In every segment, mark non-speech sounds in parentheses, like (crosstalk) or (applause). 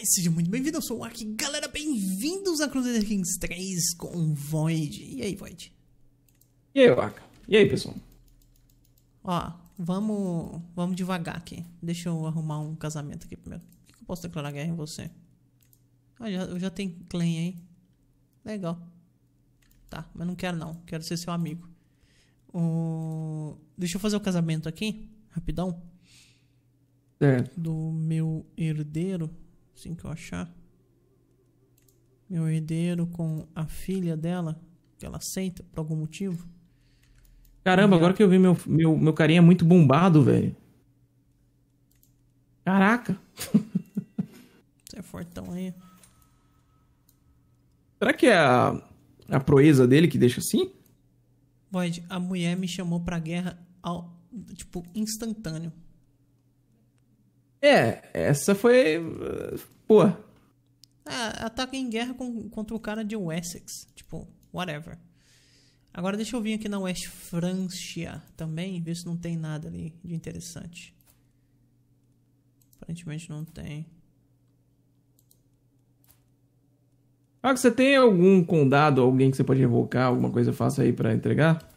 Mas muito bem vindo eu sou o Ark. Galera, bem-vindos a Crusader Kings 3 com Void. E aí, Void? E aí, Ark? E aí, pessoal? Ó, vamos, vamos devagar aqui. Deixa eu arrumar um casamento aqui primeiro. O que eu posso declarar guerra em você? Ah, eu já, eu já tenho claim aí. Legal. Tá, mas não quero não. Quero ser seu amigo. O, deixa eu fazer o casamento aqui, rapidão. Certo. É. Do meu herdeiro. Assim que eu achar. Meu herdeiro com a filha dela, que ela aceita por algum motivo. Caramba, agora que eu vi meu, meu, meu carinha muito bombado, velho. Caraca. (laughs) Você é fortão aí. Será que é a, a proeza dele que deixa assim? Void, a mulher me chamou pra guerra ao, tipo, instantâneo. É, essa foi. Pô. Ah, ataque em guerra com, contra o cara de Wessex. Tipo, whatever. Agora deixa eu vir aqui na West Francia também, ver se não tem nada ali de interessante. Aparentemente não tem. Ah, você tem algum condado, alguém que você pode revocar, alguma coisa fácil aí para entregar?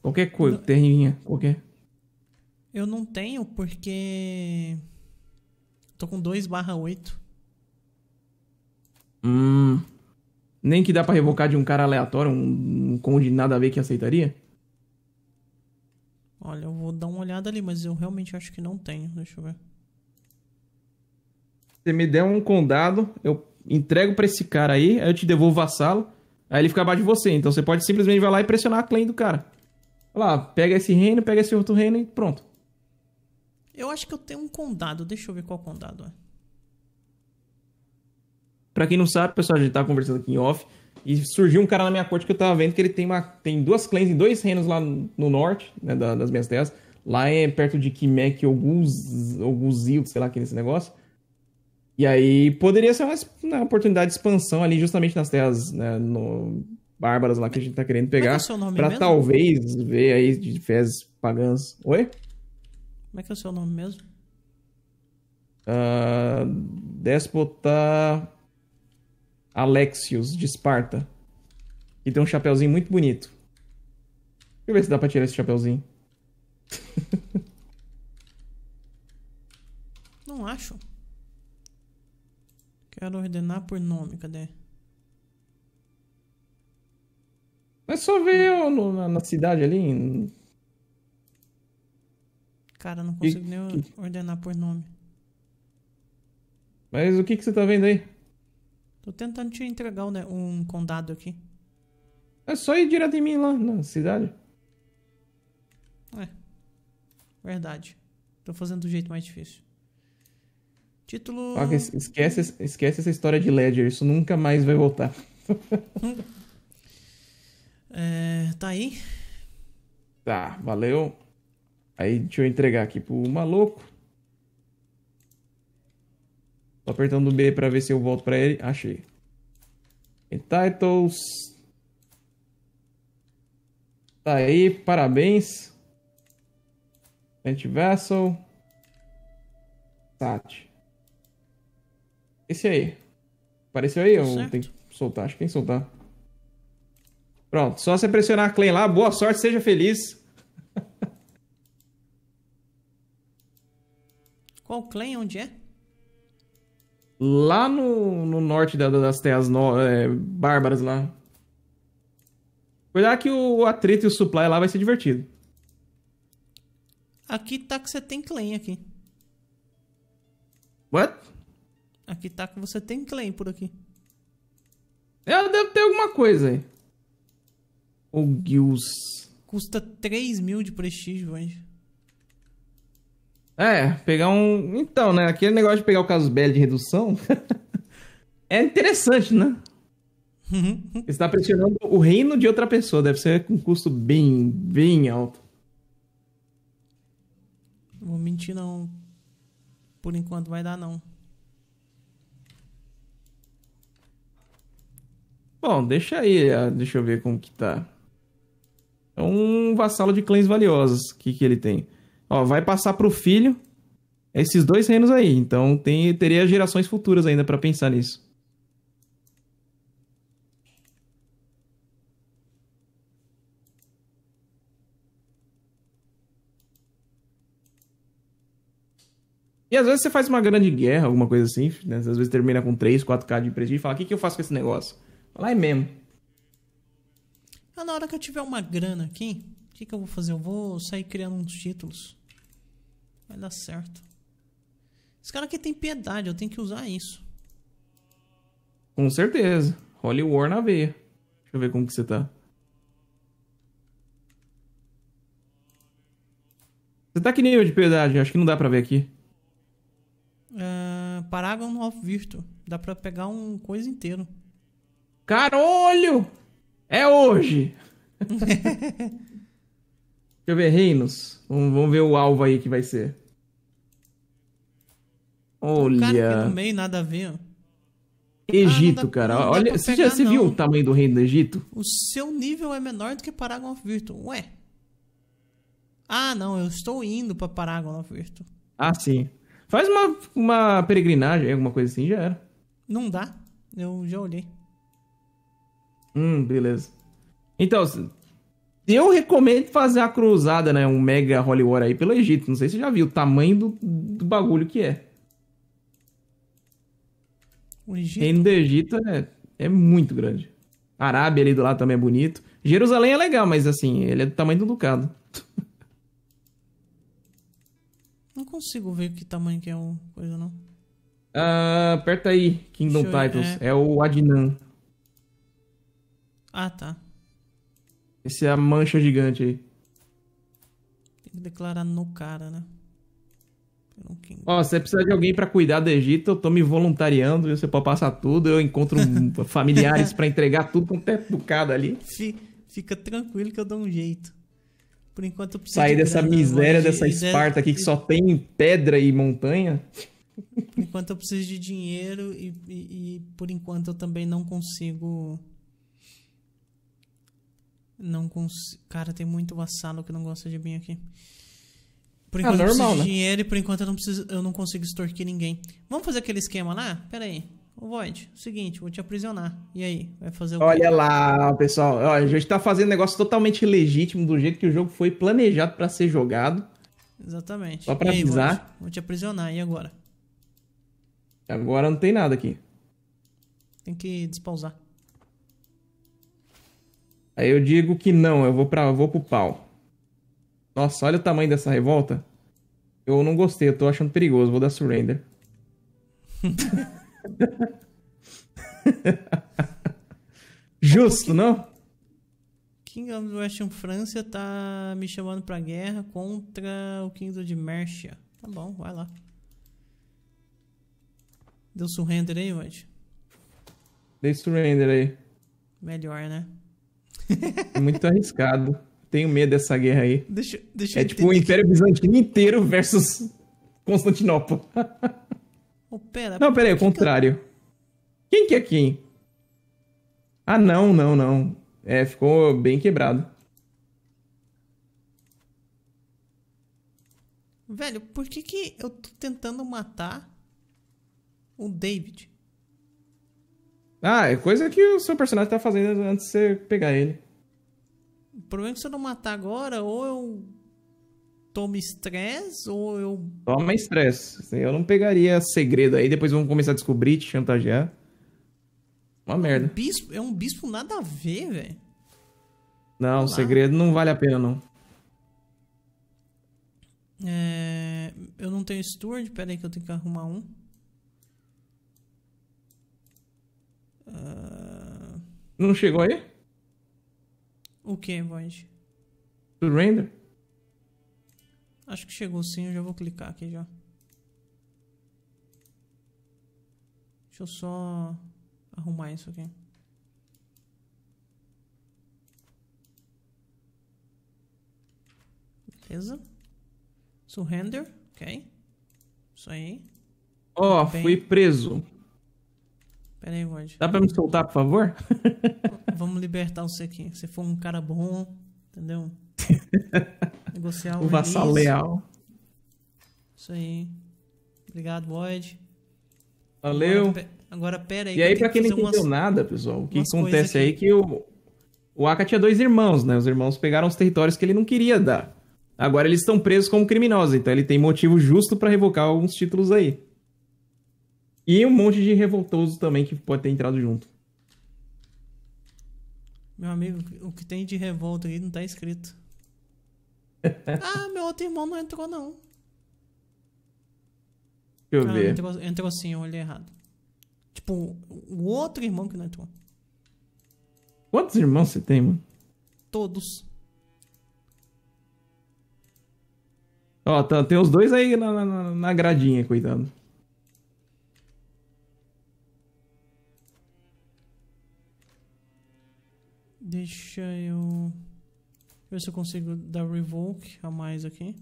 Qualquer coisa, terrinha, qualquer. Eu não tenho porque. Tô com 2 barra 8. Hum. Nem que dá para revocar de um cara aleatório, um, um conde nada a ver que aceitaria? Olha, eu vou dar uma olhada ali, mas eu realmente acho que não tenho. Deixa eu ver. Você me der um condado, eu entrego para esse cara aí, aí eu te devolvo o vassalo, aí ele fica abaixo de você. Então você pode simplesmente ir lá e pressionar a claim do cara. Olha lá, pega esse reino, pega esse outro reino e pronto. Eu acho que eu tenho um condado. Deixa eu ver qual condado é. Pra quem não sabe, pessoal, a gente tava conversando aqui em off. E surgiu um cara na minha corte que eu tava vendo que ele tem, uma, tem duas clãs em dois reinos lá no norte, né, da, das minhas terras. Lá é perto de Kimek ou Guzil, sei lá que é esse negócio. E aí poderia ser uma, uma, oportunidade de expansão ali, justamente nas terras né, no, bárbaras lá que a gente tá querendo pegar. Como é o é seu nome pra mesmo? talvez ver aí de fezes pagãs. Oi? Como é que é o seu nome mesmo? Uh, déspota Alexios de Esparta. E tem um chapeuzinho muito bonito. Deixa eu ver se dá pra tirar esse chapeuzinho. (laughs) Não acho. Quero ordenar por nome, cadê? Mas só ver na, na cidade ali. Cara, não consigo nem que... ordenar por nome. Mas o que, que você tá vendo aí? Tô tentando te entregar um, um condado aqui. É só ir direto em mim lá na cidade. É. Verdade. Tô fazendo do jeito mais difícil. Título. Ah, esquece, esquece essa história de Ledger. Isso nunca mais vai voltar. (laughs) é, tá aí? Tá, valeu. Aí deixa eu entregar aqui pro maluco. Tô apertando B para ver se eu volto pra ele. Achei. Entitles. Tá aí, parabéns. Plant Vessel. Sat. Esse aí. Apareceu aí? Ou tá tem que soltar? Acho que tem que soltar. Pronto, só você pressionar a claim lá. Boa sorte, seja feliz. Qual clã? Onde é? Lá no, no norte da, das terras no, é, bárbaras lá. Cuidado que o atrito e o supply lá vai ser divertido. Aqui tá que você tem claim aqui. What? Aqui tá que você tem claim por aqui. Ela é, deve ter alguma coisa aí. O oh, Gills. Custa 3 mil de prestígio, hein? É, pegar um. Então, né? Aquele negócio de pegar o caso Belli de redução (laughs) é interessante, né? Uhum. Você está pressionando o reino de outra pessoa, deve ser com custo bem, bem alto. vou mentir, não. Por enquanto vai dar, não. Bom, deixa aí, ah, deixa eu ver como que tá. É um vassalo de clãs valiosos. O que, que ele tem? Ó, vai passar pro filho esses dois reinos aí. Então tem, teria gerações futuras ainda para pensar nisso. E às vezes você faz uma grande guerra, alguma coisa assim, né? Às vezes termina com 3, 4k de prestígio e fala, o que, que eu faço com esse negócio? Fala, é mesmo. Ah, na hora que eu tiver uma grana aqui, o que, que eu vou fazer? Eu vou sair criando uns títulos. Vai dar certo. Esse cara aqui tem piedade, eu tenho que usar isso. Com certeza. Holy War na veia. Deixa eu ver como que você tá. Você tá que nível de piedade? Acho que não dá pra ver aqui. Uh, Paragon of Virtual. Dá pra pegar um coisa inteiro. Carolho! É hoje! (laughs) Deixa eu ver, Reinos. Vamos, vamos ver o alvo aí que vai ser. Olha. Um cara no meio, nada a ver. Egito, ah, dá, cara. Olha, você já você viu o tamanho do reino do Egito? O seu nível é menor do que Paragon of Virtue. Ué. Ah, não, eu estou indo para Paragon of Virtue. Ah, sim. Faz uma, uma peregrinagem, alguma coisa assim, já era. Não dá. Eu já olhei. Hum, beleza. Então, eu recomendo fazer a cruzada, né? Um mega Holy War aí pelo Egito. Não sei se você já viu o tamanho do, do bagulho que é. O Egito. reino do Egito é, é muito grande. A Arábia ali do lado também é bonito. Jerusalém é legal, mas assim, ele é do tamanho do Ducado. (laughs) Não consigo ver que tamanho que é o coisa, não. Ah, aperta aí, Kingdom Titles. É... é... o Adnan. Ah, tá. Esse é a mancha gigante aí. Tem que declarar no cara, né? Ó, se você precisa de alguém para cuidar do Egito, eu tô me voluntariando, Você pode passar tudo, eu encontro (laughs) familiares para entregar tudo com é educado ali. Fica tranquilo que eu dou um jeito. Por enquanto eu preciso. Sair de dessa miséria, dessa Esparta aqui que só tem pedra e montanha. Por enquanto eu preciso de dinheiro e, e, e por enquanto eu também não consigo. Não consigo. Cara, tem muito vassalo que não gosta de mim aqui. Por ah, enquanto ah, normal, eu preciso né? de dinheiro e por enquanto eu não, preciso, eu não consigo extorquir ninguém. Vamos fazer aquele esquema lá? Pera aí. Ô, Void, seguinte, vou te aprisionar. E aí? Vai fazer o Olha quê? lá, pessoal. Ó, a gente tá fazendo um negócio totalmente legítimo do jeito que o jogo foi planejado para ser jogado. Exatamente. Só pra aí, avisar. vou te aprisionar. E agora? Agora não tem nada aqui. Tem que despausar. Aí eu digo que não, eu vou, pra, eu vou pro pau. Nossa, olha o tamanho dessa revolta. Eu não gostei, eu tô achando perigoso, vou dar surrender. (laughs) Justo, não? King of Russian França tá me chamando pra guerra contra o Kingdom de Mercia. Tá bom, vai lá. Deu surrender aí, Rod? Dei surrender aí. Melhor, né? Muito arriscado. (laughs) Tenho medo dessa guerra aí. Deixa, deixa é tipo o Império que... Bizantino inteiro versus (laughs) Constantinopla. Oh, pera, não, pera aí, é o contrário. Que... Quem que é quem? Ah, não, não, não. É, ficou bem quebrado. Velho, por que que eu tô tentando matar o David? Ah, é coisa que o seu personagem tá fazendo antes de você pegar ele problema é que se eu não matar agora, ou eu tomo estresse, ou eu. Toma estresse. Assim, eu não pegaria segredo aí, depois vão começar a descobrir, te chantagear. Uma merda. Um bispo, é um bispo nada a ver, velho. Não, segredo não vale a pena, não. É... Eu não tenho steward, aí que eu tenho que arrumar um. Uh... Não chegou aí? O que, Void? Surrender? Acho que chegou sim, eu já vou clicar aqui já. Deixa eu só arrumar isso aqui. Beleza. Surrender, ok. Isso aí. Ó, oh, fui preso. Pera aí, Ward. Dá pra me soltar, por favor? (laughs) Vamos libertar você aqui. Você for um cara bom, entendeu? (laughs) Negociar o, um vassal leal. Isso aí. Obrigado, Void. Valeu. Agora, agora pera aí. E aí, pra quem não entendeu umas, nada, pessoal, o que acontece aí é que o, o Aka tinha dois irmãos, né? Os irmãos pegaram os territórios que ele não queria dar. Agora eles estão presos como criminosos, então ele tem motivo justo para revocar alguns títulos aí. E um monte de revoltoso também que pode ter entrado junto. Meu amigo, o que tem de revolta aí não tá escrito. (laughs) ah, meu outro irmão não entrou, não. Deixa eu ah, ver. Entrou, entrou sim, eu olhei errado. Tipo, o outro irmão que não entrou. Quantos irmãos você tem, mano? Todos. Ó, tá, tem os dois aí na, na, na gradinha, coitado. Deixa eu... Ver se eu consigo dar revoke a mais aqui.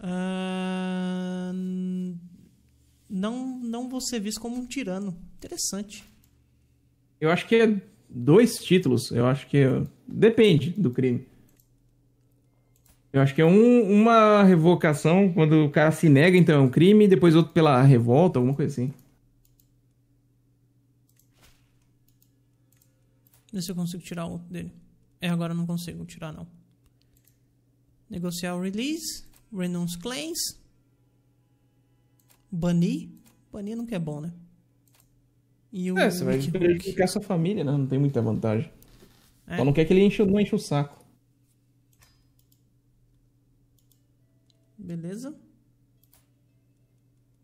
Uh, não, não vou ser visto como um tirano. Interessante. Eu acho que é dois títulos. Eu acho que... É... Depende do crime. Eu acho que é um, uma revocação, quando o cara se nega, então é um crime, depois outro pela revolta, alguma coisa assim. Ver se eu consigo tirar outro dele. É, agora eu não consigo tirar, não. Negociar o release. Renounce claims. Banir. Banir nunca é bom, né? E o é, você vai prejudicar sua família, né? Não tem muita vantagem. É. Só não quer que ele enche, não enche o saco. Beleza.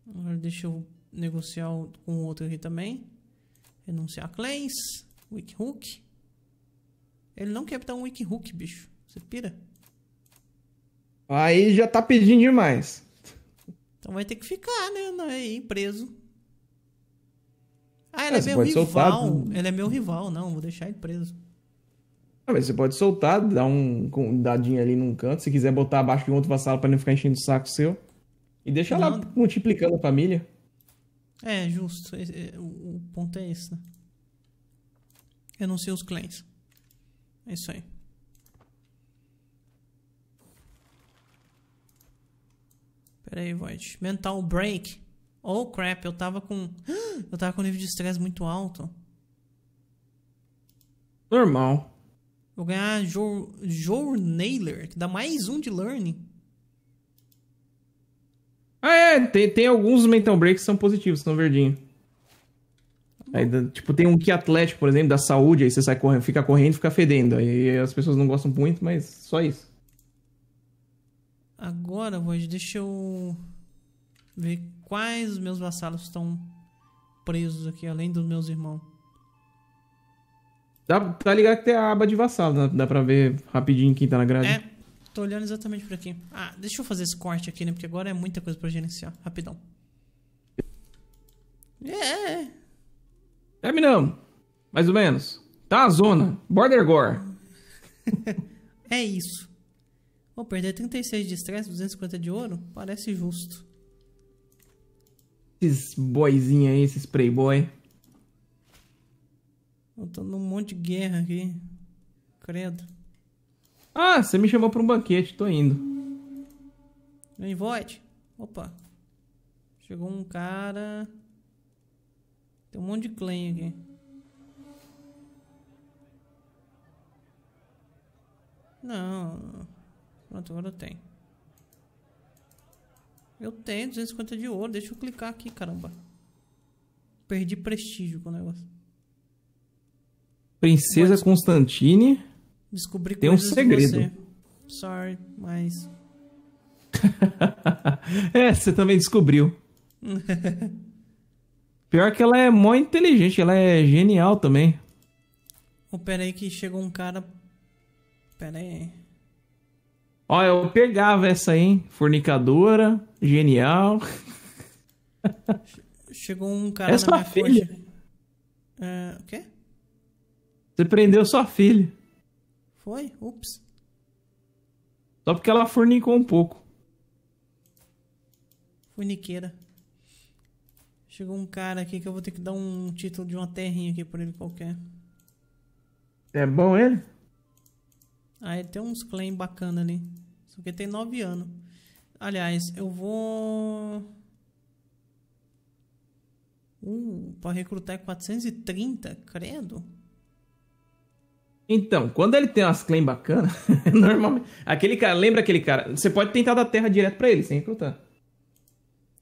Agora deixa eu negociar com o outro aqui também. Renunciar claims. Wikhook. Ele não quer botar um Wikhook, bicho. Você pira? Aí já tá pedindo demais. Então vai ter que ficar, né? Aí, é preso. Ah, ele é, é meu rival. Ele é meu rival, não. Vou deixar ele preso. Ah, mas você pode soltar, dar um, um dadinho ali num canto. Se quiser botar abaixo de um outro vassalo pra não ficar enchendo o saco seu. E deixar lá multiplicando a família. É, justo. É, o ponto é esse, né? Renuncie os clãs. É isso aí. Pera aí, Void. Mental break. Oh, crap. Eu tava com... (gasps) Eu tava com nível de estresse muito alto. Normal. Vou ganhar jo Journailer, que dá mais um de learning. Ah, é. Tem, tem alguns mental breaks que são positivos, são verdinhos. Aí, tipo, tem um que atlético, por exemplo, da saúde, aí você sai correndo, fica correndo, fica fedendo. Aí as pessoas não gostam muito, mas só isso. Agora, Voz, deixa eu ver quais meus vassalos estão presos aqui, além dos meus irmãos. Dá, tá ligado que tem a aba de vassalo, dá, né? dá pra ver rapidinho quem tá na grade. É, tô olhando exatamente por aqui. Ah, deixa eu fazer esse corte aqui, né? Porque agora é muita coisa pra gerenciar. Rapidão. É, é, é terminamos Mais ou menos. Tá a zona. Border Gore. (laughs) é isso. Vou perder 36 de estresse, 250 de ouro? Parece justo. Esses boyzinhos aí, esses playboy. Eu tô num monte de guerra aqui. Credo. Ah, você me chamou pra um banquete, tô indo. Invite. Opa. Chegou um cara. Tem um monte de claim aqui. Não. Pronto, agora eu tenho. Eu tenho 250 de ouro. Deixa eu clicar aqui, caramba. Perdi prestígio com o negócio. Princesa Mas, Constantine. Descobri que Tem um segredo. Sorry, mas. (laughs) é, você também descobriu. (laughs) Pior que ela é mó inteligente, ela é genial também. Oh, pera aí que chegou um cara. Pera aí. Ó, eu pegava essa aí, hein? Fornicadora, genial. Chegou um cara é na minha filha. Uh, o quê? Você prendeu sua filha. Foi? Ups. Só porque ela fornicou um pouco. Forniqueira. Chegou um cara aqui que eu vou ter que dar um título de uma terrinha aqui pra ele qualquer. É bom ele? Ah, ele tem uns claim bacana ali. Só que tem 9 anos. Aliás, eu vou... Uh, pra recrutar é 430? Credo. Então, quando ele tem umas claim bacanas, (laughs) normalmente... Aquele cara, lembra aquele cara? Você pode tentar dar terra direto pra ele, sem recrutar.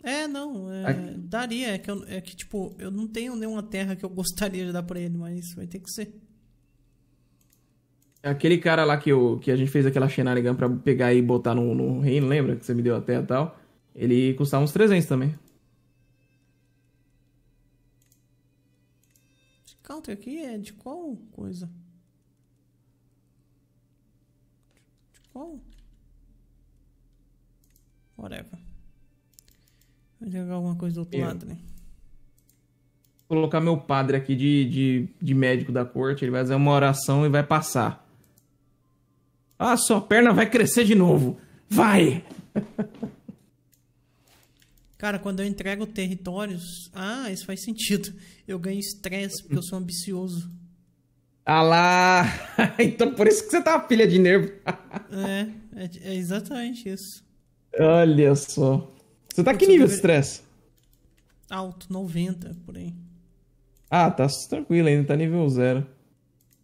É, não. É, daria. É que, eu, é que, tipo, eu não tenho nenhuma terra que eu (laughs) gostaria de dar pra ele, mas vai ter que ser. Aquele cara lá que, eu, que a gente fez aquela Shenarigan pra pegar e botar no, no reino, lembra? Que você me deu terra e tal. Ele custava uns 300 também. Esse counter aqui é de qual coisa? De qual? Whatever. Vou jogar alguma coisa do outro eu. lado, né? Vou colocar meu padre aqui de, de, de médico da corte. Ele vai fazer uma oração e vai passar. Ah, sua perna vai crescer de novo. Vai! (laughs) Cara, quando eu entrego territórios. Ah, isso faz sentido. Eu ganho estresse porque eu sou ambicioso. Ah lá! (laughs) então por isso que você tá uma filha de nervo. é, é, é exatamente isso. Olha só. Você tá que nível de estresse? Alto, 90, por aí. Ah, tá tranquilo ainda, tá nível 0.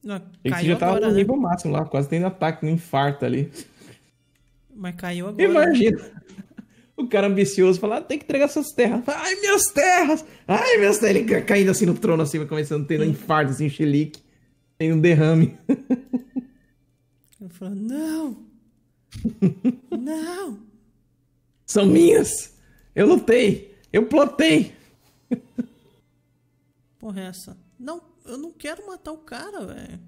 Não, você já tava tá no né? nível máximo lá, quase tendo ataque, no infarto ali. Mas caiu agora. Né? Imagina. O cara ambicioso falar, ah, tem que entregar suas terras. Ai, minhas terras! Ai, minhas terras! Ele caindo assim no trono, assim, começando a ter um infarto, assim, xilique. Tem um derrame. (laughs) Ele falo não! (laughs) não! São minhas! Eu lutei! Eu plotei! Porra, é essa? Não, eu não quero matar o cara, velho.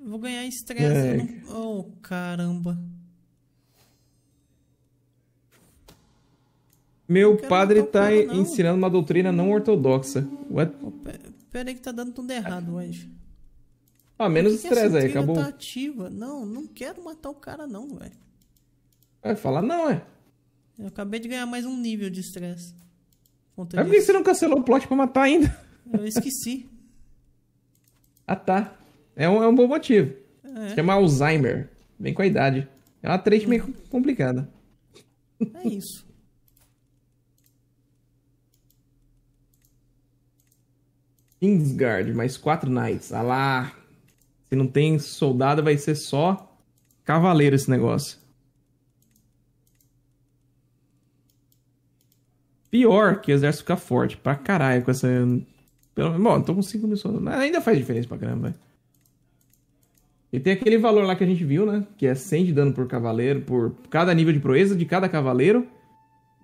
Vou ganhar estresse. É. Não... Oh, caramba. Meu padre tá cara, ensinando uma doutrina não ortodoxa. What? Oh, pera aí que tá dando tudo errado hoje. Ah, menos estresse aí, tá acabou. Tá ativa? Não, não quero matar o cara não, velho. Vai é, falar não, é. Eu acabei de ganhar mais um nível de estresse. É por que você não cancelou o plot pra matar ainda? Eu esqueci. ah, tá. É um, é um bom motivo. É. Se chama Alzheimer. Vem com a idade. É uma trait meio complicada. É isso. Kingsguard, mais quatro knights. Ah lá. Se não tem soldado, vai ser só cavaleiro esse negócio. Pior que o exército ficar forte pra caralho com essa. Pelo... Bom, tô com 5 mil soldados. Ainda faz diferença pra caramba, velho. Né? E tem aquele valor lá que a gente viu, né? Que é 100 de dano por cavaleiro, por cada nível de proeza de cada cavaleiro.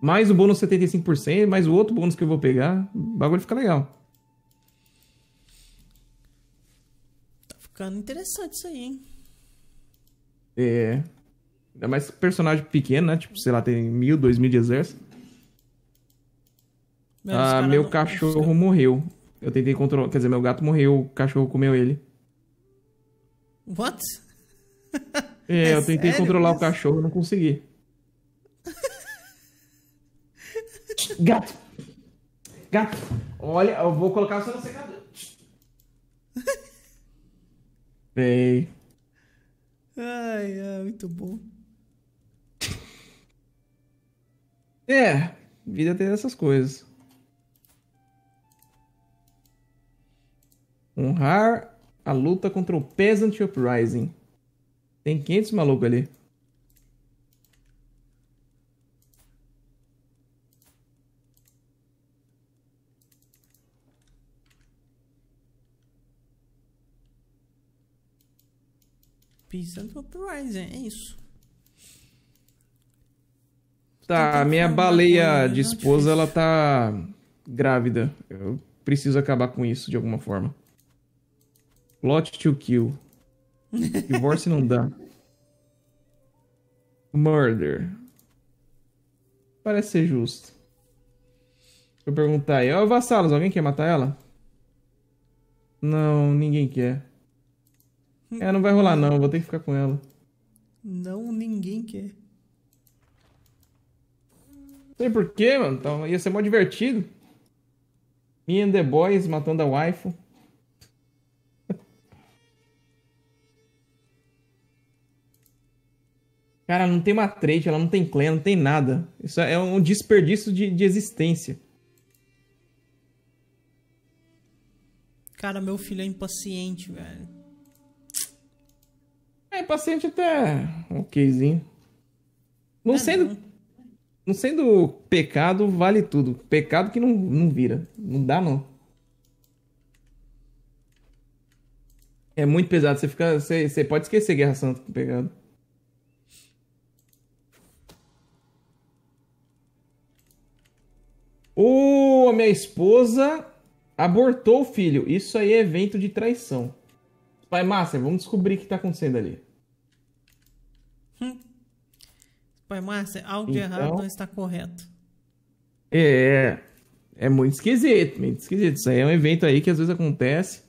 Mais o bônus 75%, mais o outro bônus que eu vou pegar. O bagulho fica legal. Tá ficando interessante isso aí, hein? É. Ainda mais personagem pequeno, né? Tipo, sei lá, tem mil, dois mil de exército. Ah, meu cachorro morreu. Eu tentei controlar. Quer dizer, meu gato morreu, o cachorro comeu ele. What? É, é eu tentei controlar o cachorro, não consegui. (laughs) gato! Gato! Olha, eu vou colocar você no secador. Ei. Ai, é muito bom. É, vida tem essas coisas. Honrar a luta contra o Peasant Uprising. Tem 500 maluco ali. Peasant Uprising, é isso. Tá, a minha baleia de esposa, ela tá grávida. Eu preciso acabar com isso de alguma forma. Plot to kill. Divorce não dá. Murder. Parece ser justo. Vou perguntar aí. Ó, vassalos, alguém quer matar ela? Não, ninguém quer. Hum. É, não vai rolar não, vou ter que ficar com ela. Não, ninguém quer. Não sei porquê, mano. Então, ia ser mó divertido. Me and the boys matando a waifu. Cara, não tem uma trade, ela não tem clã, não tem nada. Isso é um desperdício de, de existência. Cara, meu filho é impaciente, velho. É, impaciente até é okzinho. Não é sendo... Não. Não sendo pecado, vale tudo. Pecado que não, não vira. Não dá, não. É muito pesado. Você, fica, você, você pode esquecer Guerra Santa com pecado. Ou a minha esposa abortou o filho. Isso aí é evento de traição. Pai Master, vamos descobrir o que está acontecendo ali. Hum. Pai Master, algo então, errado não está correto. É, é. É muito esquisito, muito esquisito. Isso aí é um evento aí que às vezes acontece.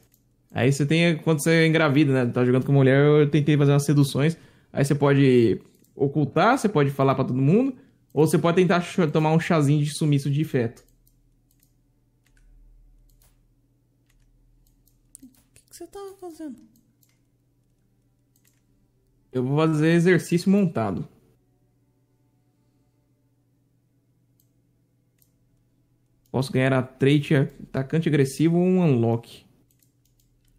Aí você tem. Quando você é engravida, né? Tá jogando com mulher, eu tentei fazer umas seduções. Aí você pode ocultar, você pode falar para todo mundo. Ou você pode tentar tomar um chazinho de sumiço de feto. O que você tá fazendo? Eu vou fazer exercício montado. Posso ganhar a trait atacante agressivo ou um unlock.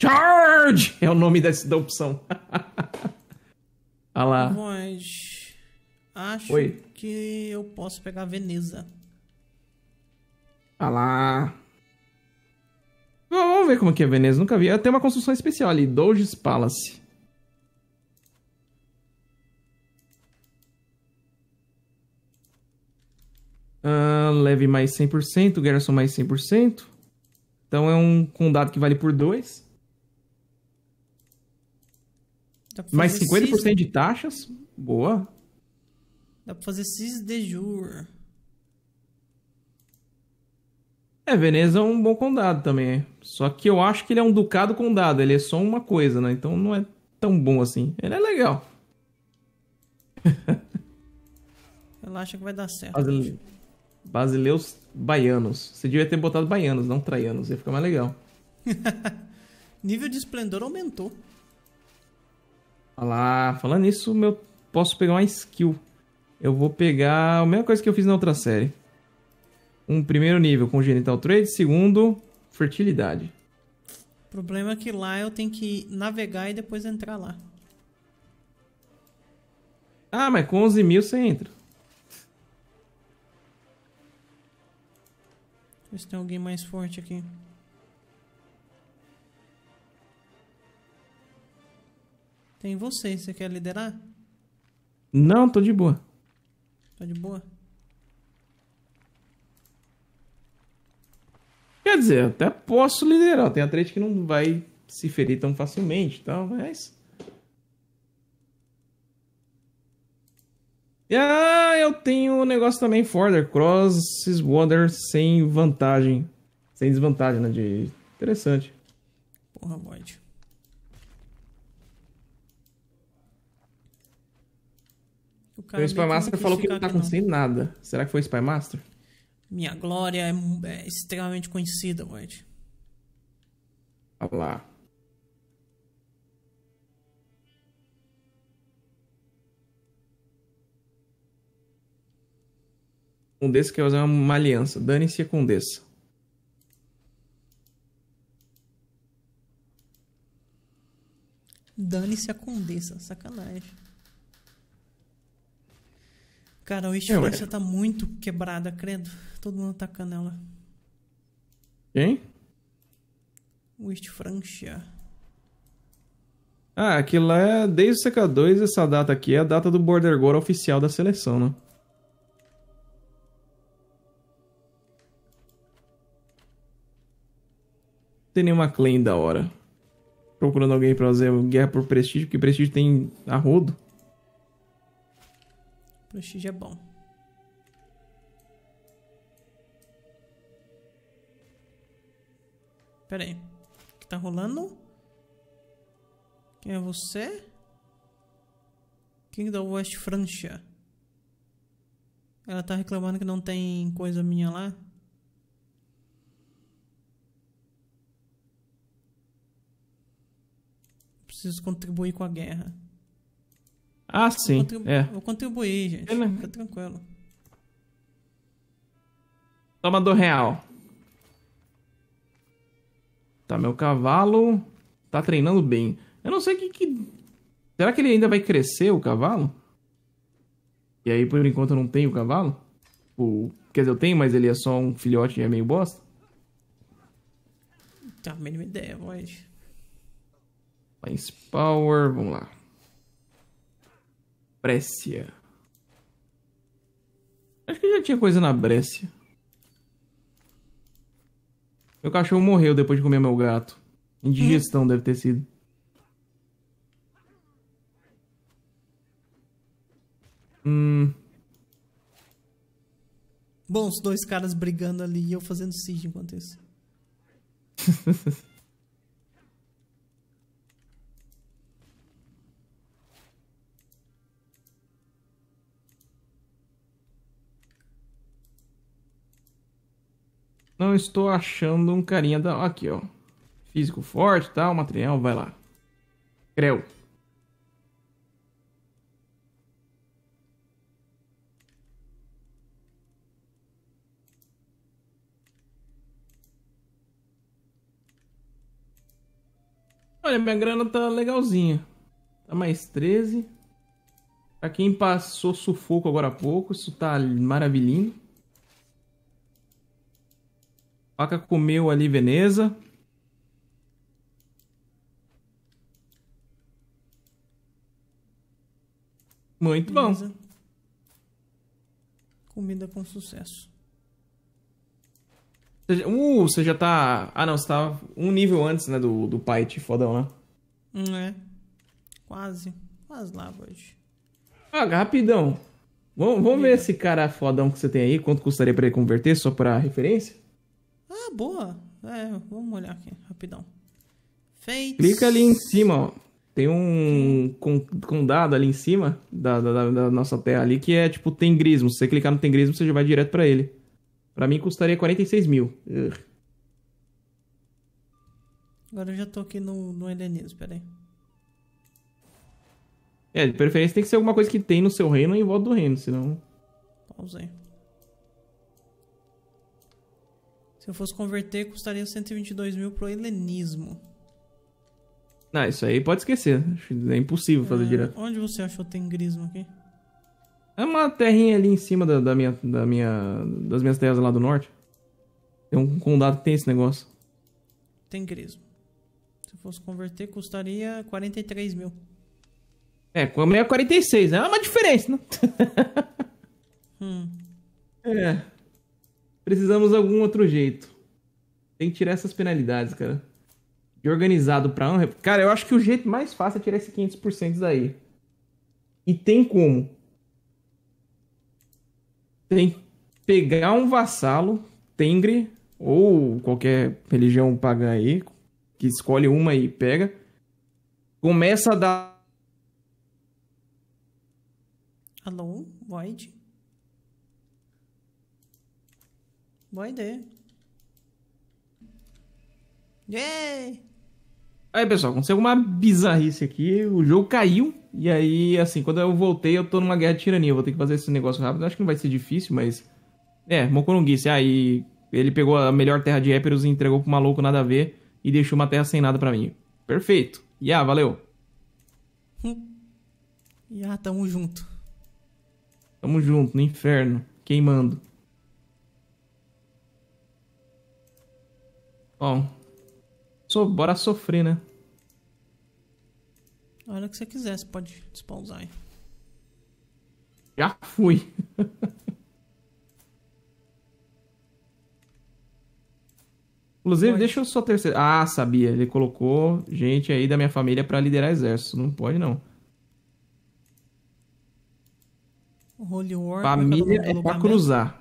Charge! É o nome dessa, da opção. (laughs) Olha lá. Mas... Acho Oi. que eu posso pegar a Veneza. Ah lá. Vamos ver como que é Veneza, nunca vi. Tem uma construção especial ali, Doge's Palace. Uh, leve mais 100%, garrison mais 100%. Então é um condado que vale por 2. Mais 50% de taxas. Boa. Dá pra fazer cis de jure. É, Veneza é um bom condado também. Só que eu acho que ele é um ducado condado. Ele é só uma coisa, né? Então não é tão bom assim. Ele é legal. (laughs) Ela acha que vai dar certo. Basile... Basileus baianos. Você devia ter botado baianos, não traianos. Ia ficar mais legal. (laughs) Nível de esplendor aumentou. Olha lá. Falando nisso, meu... posso pegar uma skill. Eu vou pegar a mesma coisa que eu fiz na outra série. Um primeiro nível congenital trade, segundo, fertilidade. O problema é que lá eu tenho que navegar e depois entrar lá. Ah, mas com 11 mil você entra. Deixa eu ver se tem alguém mais forte aqui. Tem você, você quer liderar? Não, tô de boa. Tá de boa? Quer dizer, até posso liderar. Tem atleta que não vai se ferir tão facilmente, tal, então, mas. E ah, eu tenho um negócio também, Forder. Crosses Water sem vantagem. Sem desvantagem, né? De... Interessante. Porra, Void. cara. O Spy Master falou que não tá acontecendo não. nada. Será que foi o Spy Master? Minha glória é, é extremamente conhecida, White. Olha lá. Condessa quer usar uma aliança. Dane-se a Condessa. Dane-se a Condessa. Sacanagem. Cara, a Westfluência é, tá muito quebrada, credo. Todo mundo atacando ela. Quem? Westfrancia. Ah, aquilo lá é desde o CK2, essa data aqui é a data do Border Gore oficial da seleção, né? Não tem nenhuma claim da hora. Procurando alguém pra fazer guerra por prestígio, porque prestígio tem arrodo. Prestígio é bom. Pera aí. O que tá rolando? Quem é você? King da West Francia. Ela tá reclamando que não tem coisa minha lá. Preciso contribuir com a guerra. Ah, sim. Eu contribu é. Vou contribuir, gente. Ele... Fica tranquilo. Toma do real. Tá, meu cavalo tá treinando bem. Eu não sei que, que... Será que ele ainda vai crescer, o cavalo? E aí, por enquanto, eu não tenho o cavalo? O... Quer dizer, eu tenho, mas ele é só um filhote e é meio bosta? Não tenho a mínima ideia, mas... Mais power, vamos lá. Brécia. Acho que já tinha coisa na Brécia. Meu cachorro morreu depois de comer meu gato. Indigestão deve ter sido. Hum. Bom, os dois caras brigando ali e eu fazendo siege enquanto isso. (laughs) Não estou achando um carinha da... Aqui, ó. Físico forte e tá? tal, material, vai lá. Creu. Olha, minha grana tá legalzinha. Tá mais 13. Pra quem passou sufoco agora há pouco, isso tá maravilhinho. Paca comeu ali Veneza. Muito bom. Comida com sucesso. Uh, você já tá. Ah, não, você tá um nível antes, né? Do, do Pyte, fodão, né? Hum, é. Quase. Quase lá, hoje. Ah, rapidão. Vamos, vamos ver esse cara fodão que você tem aí. Quanto custaria pra ele converter, só pra referência? Ah, boa. É, vamos olhar aqui rapidão. Fates. Clica ali em cima, ó. Tem um condado ali em cima da, da, da, nossa terra ali que é tipo Tengrismo. Se você clicar no Tengrismo, você já vai direto para ele. Para mim custaria 46 mil. Ugh. Agora eu já tô aqui no, no helenismo, peraí. É, de preferência tem que ser alguma coisa que tem no seu reino e volta do reino, senão. Pausei. eu fosse converter, custaria 122 mil pro helenismo. Não, isso aí pode esquecer. É impossível fazer é, direto. Onde você achou grismo aqui? É uma terrinha ali em cima da, da, minha, da minha, das minhas terras lá do norte. Tem um condado que tem esse negócio. grismo. Se fosse converter, custaria 43 mil. É, com a meia 46, né? É uma diferença, né? hum. (laughs) É. Precisamos de algum outro jeito. Tem que tirar essas penalidades, cara. De organizado pra um. Cara, eu acho que o jeito mais fácil é tirar esse 500% daí. E tem como. Tem que pegar um vassalo, Tengri, ou qualquer religião pagã aí, que escolhe uma e pega. Começa a dar. Alô, Void? Boa ideia. Yay! Aí, pessoal, aconteceu uma bizarrice aqui. O jogo caiu. E aí, assim, quando eu voltei, eu tô numa guerra de tirania. Eu vou ter que fazer esse negócio rápido. Eu acho que não vai ser difícil, mas. É, Mocorunguice. Aí ele pegou a melhor terra de Éperos e entregou pro maluco nada a ver. E deixou uma terra sem nada para mim. Perfeito. Yeah, valeu. yeah, hum. tamo junto. Tamo junto, no inferno. Queimando. Bom, so, bora sofrer, né? A hora que você quiser, você pode despausar aí. Já fui. (laughs) Inclusive, pode. deixa eu só terceiro. Ah, sabia. Ele colocou gente aí da minha família para liderar exército. Não pode, não. Holy War. É família é pra cruzar.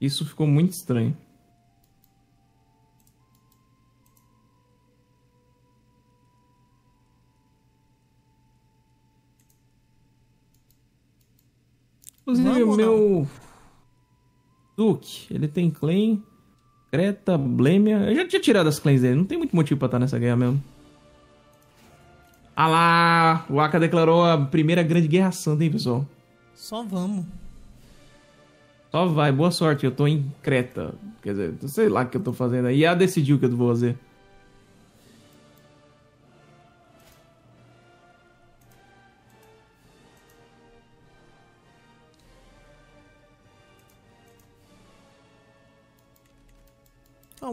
Isso ficou muito estranho. Inclusive, o meu. Duke, ele tem claim. Creta, Blemia. Eu já tinha tirado as claims dele, não tem muito motivo pra estar tá nessa guerra mesmo. Ah lá! O Aka declarou a primeira grande guerra santa, hein, pessoal? Só vamos. Só vai, boa sorte. Eu tô em Creta. Quer dizer, sei lá o que eu tô fazendo aí. E decidiu o que eu vou fazer.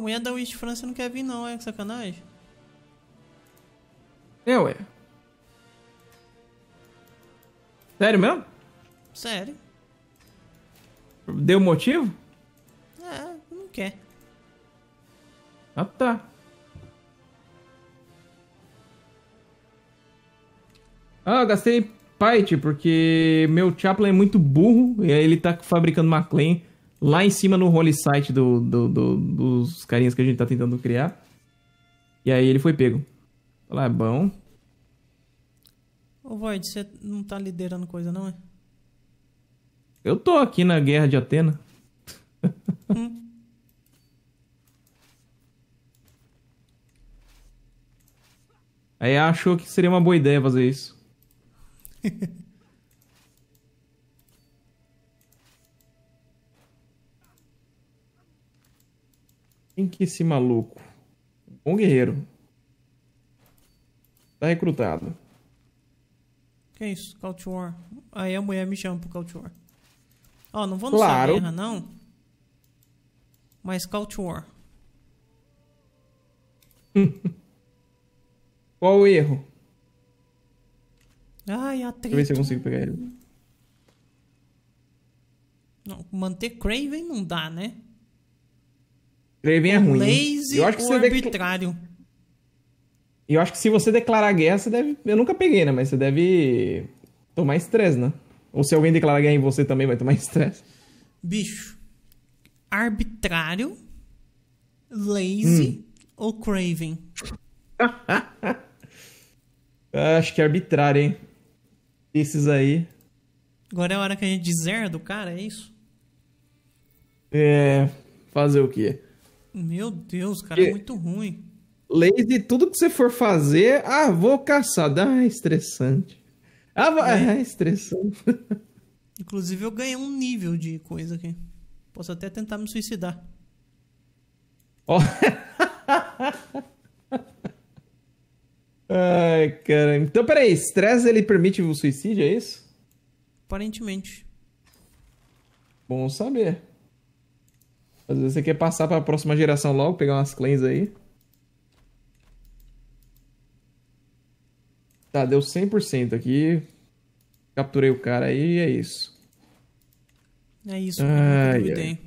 mulher da Wiz França não quer vir, não, é sacanagem. É, ué. Sério mesmo? Sério. Deu motivo? É, não quer. Ah, tá. Ah, gastei Pite porque meu Chaplin é muito burro e aí ele tá fabricando McLean lá em cima no role site do, do, do, dos carinhas que a gente tá tentando criar. E aí ele foi pego. Lá é ah, bom. Ô Void, você não tá liderando coisa, não é? Eu tô aqui na guerra de Atena. Hum. (laughs) aí achou que seria uma boa ideia fazer isso. (laughs) Quem que é esse maluco? Bom guerreiro. Tá recrutado. Que isso? Couch War. Aí a mulher me chama pro Couch War. Ó, oh, não vou no claro. guerra, não. Mas Couch War. (laughs) Qual o erro? Ai, atrito. Deixa eu ver se eu consigo pegar ele. Não, manter Craven não dá, né? Craven é ruim. Lazy eu acho que ou você arbitrário. Dec... Eu acho que se você declarar guerra, você deve. Eu nunca peguei, né? Mas você deve tomar estresse, né? Ou se alguém declarar guerra em você também vai tomar (laughs) estresse. Bicho. Arbitrário, lazy hum. ou craven? (laughs) acho que é arbitrário, hein? Esses aí. Agora é a hora que a gente dizer do cara, é isso? É. Fazer o quê? Meu Deus, cara, é muito ruim. Lazy, tudo que você for fazer, ah, vou caçar. Ah, é estressante. Ah, é. (laughs) é estressante. Inclusive, eu ganhei um nível de coisa aqui. Posso até tentar me suicidar. Ó. Oh. Ai, cara. Então, peraí, estresse ele permite o suicídio, é isso? Aparentemente. Bom saber. Às vezes você quer passar para a próxima geração logo, pegar umas claims aí. Tá, deu 100% aqui. Capturei o cara aí e é isso. É isso, ai, eu duvidei.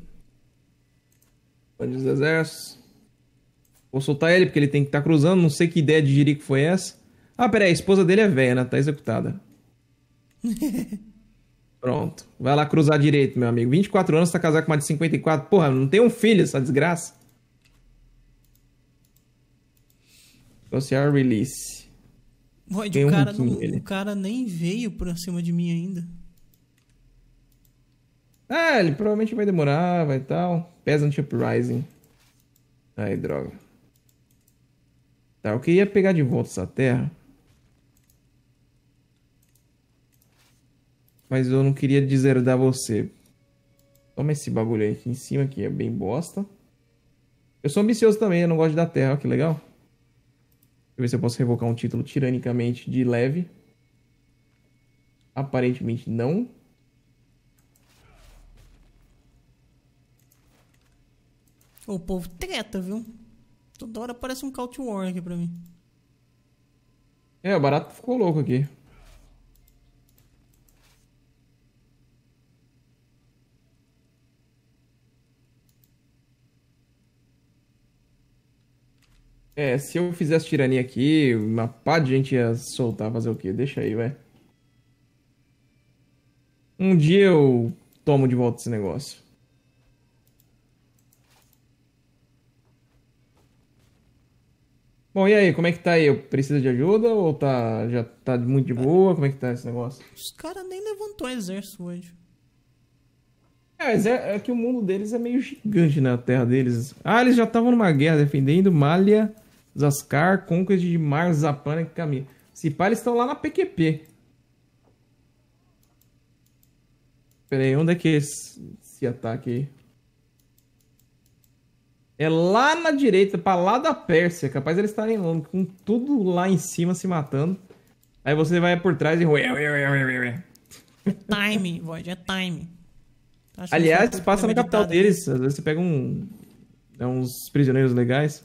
Bandidos exércitos. Vou soltar ele porque ele tem que estar tá cruzando. Não sei que ideia de jirico foi essa. Ah, peraí, a esposa dele é velha, né? Tá executada. (laughs) Pronto. Vai lá cruzar direito, meu amigo. 24 anos, tá casado com mais de 54. Porra, não tem um filho essa desgraça. Social release. tem o, um cara não, o cara nem veio por cima de mim ainda. Ah, ele provavelmente vai demorar, vai tal. Peasant Uprising. Aí, droga. Tá, eu queria pegar de volta essa terra. mas eu não queria deserdar você. Toma esse bagulho aí aqui em cima, que é bem bosta. Eu sou ambicioso também, eu não gosto da terra, que legal. Deixa eu ver se eu posso revocar um título tiranicamente de leve. Aparentemente não. O povo treta, viu? Toda hora parece um Couch War aqui pra mim. É, o barato ficou louco aqui. É, se eu fizesse tirania aqui, uma pá de gente ia soltar, fazer o quê? Deixa aí, vai. Um dia eu tomo de volta esse negócio. Bom, e aí, como é que tá aí? Precisa de ajuda ou tá, já tá muito de boa? Como é que tá esse negócio? Os caras nem levantou exército hoje. É, mas é, é, que o mundo deles é meio gigante na né? terra deles. Ah, eles já estavam numa guerra defendendo Malha Zaskar, Conquest de Mars, e Caminha. Se pá, eles estão lá na PQP. Pera aí, onde é que é esse, esse ataque aí? É lá na direita, pra lá da Pérsia. Capaz eles estarem longe, com tudo lá em cima se matando. Aí você vai por trás e... time, Void, é time. Acho Aliás, passa na capital deles. Às vezes você pega um... É uns prisioneiros legais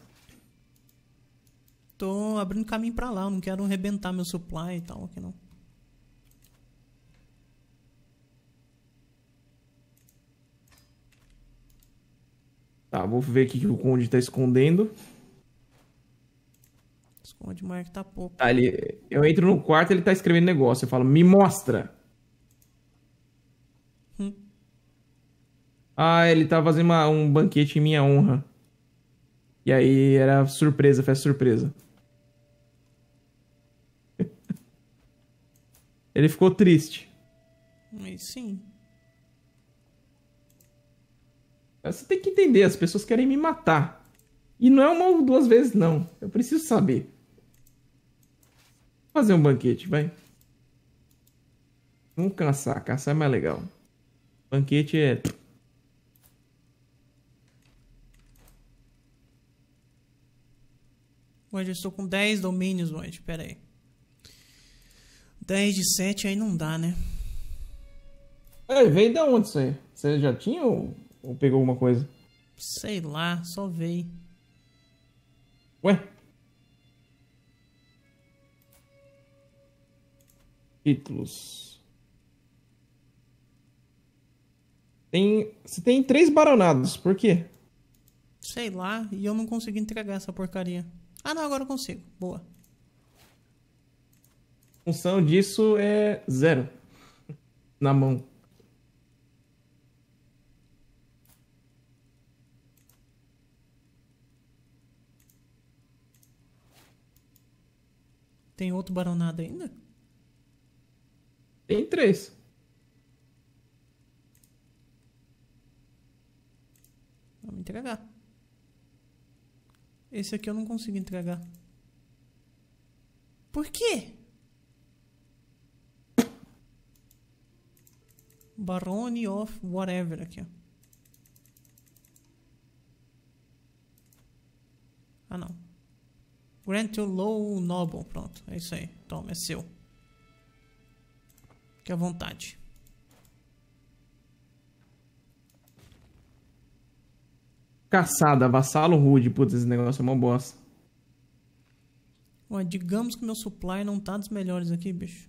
tô abrindo caminho para lá, eu não quero arrebentar meu supply e tal, aqui não. Tá, vou ver aqui que o Conde tá escondendo. Esconde, Mark, tá pouco. Tá, ele... Eu entro no quarto ele tá escrevendo negócio. Eu falo, me mostra. Hum. Ah, ele tá fazendo uma, um banquete em minha honra. E aí era surpresa, festa surpresa. Ele ficou triste. Aí sim. Você tem que entender, as pessoas querem me matar. E não é uma ou duas vezes, não. Eu preciso saber. Vou fazer um banquete, vai. Vamos caçar. Caçar é mais legal. Banquete é... Hoje eu estou com 10 domínios, hoje. Pera aí. 10 de 7 aí não dá, né? É, veio da onde isso aí? Você já tinha ou, ou pegou alguma coisa? Sei lá, só veio. Ué? Títulos. Tem, você tem três baronados, por quê? Sei lá, e eu não consegui entregar essa porcaria. Ah, não, agora eu consigo. Boa função disso é zero na mão. Tem outro baronado ainda? Tem três. Vamos entregar. Esse aqui eu não consigo entregar. Por quê? Barone of whatever aqui, ó. Ah, não. Grant to low noble. Pronto, é isso aí. Toma, é seu. Fique à vontade. Caçada, vassalo rude. Putz, esse negócio é uma bosta. Ué, digamos que meu supply não tá dos melhores aqui, bicho.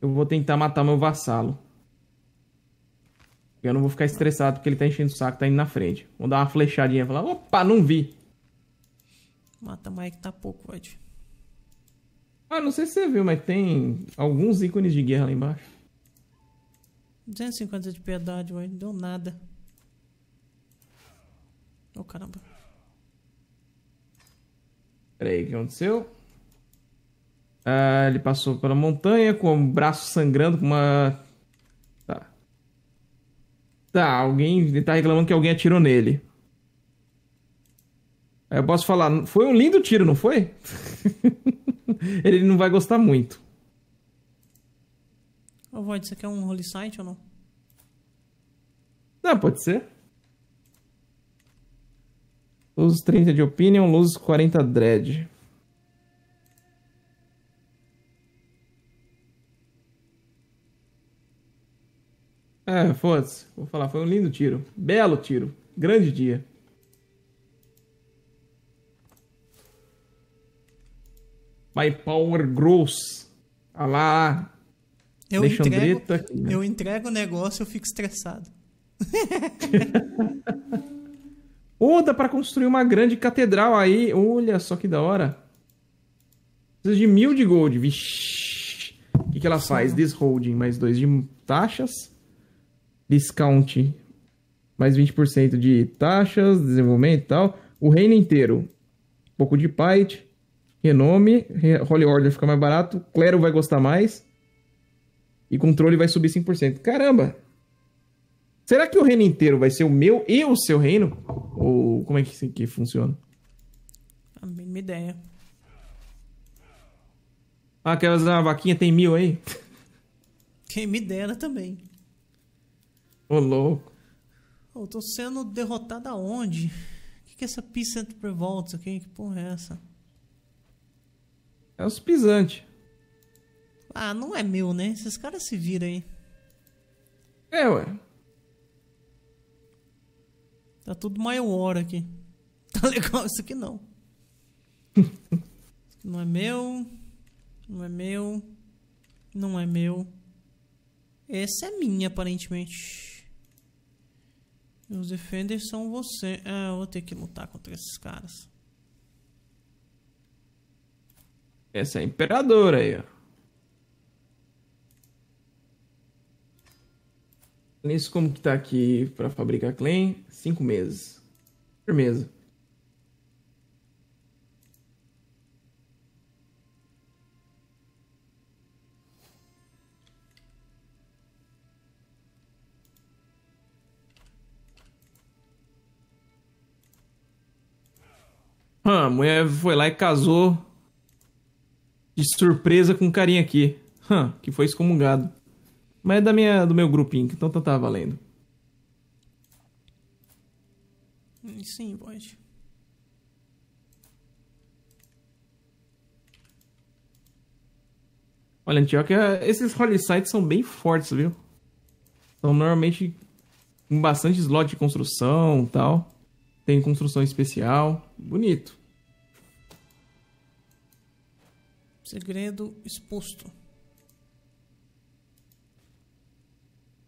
Eu vou tentar matar meu vassalo. Eu não vou ficar estressado porque ele tá enchendo o saco, tá indo na frente. Vou dar uma flechadinha e falar, opa, não vi. Mata mais é que tá pouco, Ed. Ah, não sei se você viu, mas tem alguns ícones de guerra lá embaixo. 250 de piedade, ué. Deu nada. Oh, caramba. Pera aí, o que aconteceu? Ah, ele passou pela montanha com o braço sangrando, com uma. Tá. Tá, alguém. tá reclamando que alguém atirou nele. eu posso falar, foi um lindo tiro, não foi? (laughs) ele não vai gostar muito. Ô, Void, você quer é um holy site ou não? Não, pode ser. Luz 30 de opinion, luz 40 dread. É, foda-se. Vou falar, foi um lindo tiro. Belo tiro. Grande dia. My Power Gross. Olha ah lá. Eu entrego, tá aqui, né? eu entrego o negócio eu fico estressado. Oda dá para construir uma grande catedral aí. Olha só que da hora. Precisa de mil de gold. Vixe. O que, que ela faz? Desholding. Mais dois de taxas discount, mais 20% de taxas, desenvolvimento e tal, o reino inteiro. Um pouco de Pyte, renome, Holy Order fica mais barato, clero vai gostar mais e controle vai subir 5%. Caramba! Será que o reino inteiro vai ser o meu e o seu reino? Ou como é que, que funciona? A mínima ideia. Ah, quer fazer uma vaquinha? Tem mil aí? Quem me dera também. Ô, louco. eu tô sendo derrotado aonde? O que, que é essa pisante per volts aqui? Que porra é essa? É os pisantes. Ah, não é meu, né? Esses caras se viram aí. É, ué. Tá tudo maior aqui. (laughs) Tá legal isso aqui não. (laughs) não é meu. Não é meu. Não é meu. Essa é minha, aparentemente. Os defenders são você. Ah, eu vou ter que lutar contra esses caras. Essa é a imperadora aí, ó. Nisso, como que tá aqui para fabricar claim? Cinco meses. Firmeza. Ah, a mulher foi lá e casou de surpresa com um carinha aqui. Hum, que foi excomungado. Mas é da minha, do meu grupinho, então tá, tá valendo. Sim, pode. Olha, Antioquia, é, esses holy sites são bem fortes, viu? São normalmente com bastante slot de construção e tal. Tem construção especial. Bonito. Segredo exposto.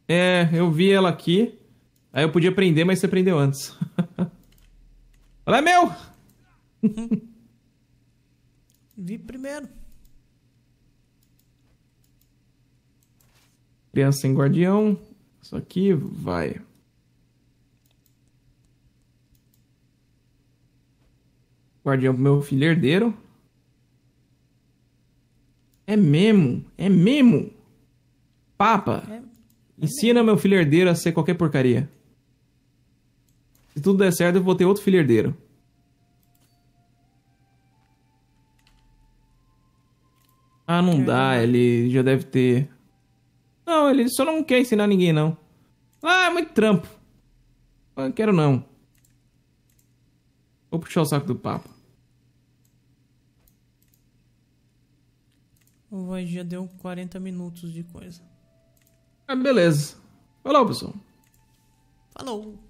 É, eu vi ela aqui. Aí eu podia prender, mas você prendeu antes. (laughs) ela é meu! Uhum. vi primeiro. Criança sem guardião. Isso aqui vai. Guardião pro meu filho herdeiro. É mesmo, é mesmo. Papa, é, é ensina mesmo. meu filho herdeiro a ser qualquer porcaria. Se tudo der certo, eu vou ter outro filho herdeiro. Ah, não dá, ele já deve ter. Não, ele só não quer ensinar ninguém, não. Ah, é muito trampo. Não quero não. Vou puxar o saco do papo. O Void já deu 40 minutos de coisa. Ah, beleza. Falou, pessoal. Falou.